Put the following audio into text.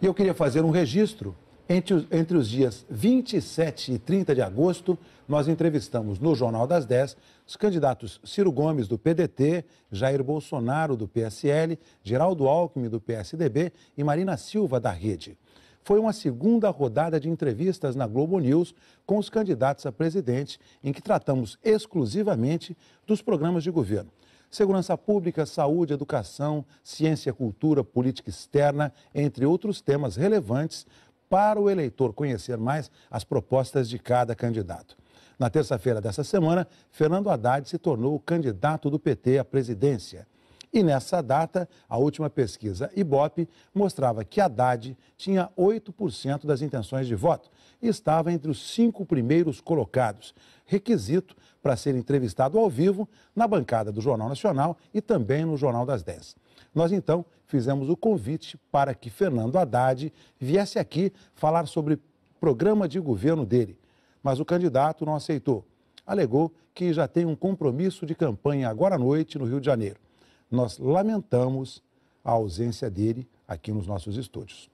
E eu queria fazer um registro. Entre os, entre os dias 27 e 30 de agosto, nós entrevistamos no Jornal das 10 os candidatos Ciro Gomes, do PDT, Jair Bolsonaro, do PSL, Geraldo Alckmin, do PSDB e Marina Silva, da Rede foi uma segunda rodada de entrevistas na Globo News com os candidatos a presidente, em que tratamos exclusivamente dos programas de governo segurança pública, saúde, educação, ciência, cultura, política externa, entre outros temas relevantes para o eleitor conhecer mais as propostas de cada candidato. Na terça-feira dessa semana, Fernando Haddad se tornou o candidato do PT à presidência. E nessa data, a última pesquisa Ibope mostrava que Haddad tinha 8% das intenções de voto e estava entre os cinco primeiros colocados, requisito para ser entrevistado ao vivo na bancada do Jornal Nacional e também no Jornal das 10. Nós então fizemos o convite para que Fernando Haddad viesse aqui falar sobre programa de governo dele, mas o candidato não aceitou. Alegou que já tem um compromisso de campanha agora à noite no Rio de Janeiro nós lamentamos a ausência dele aqui nos nossos estúdios.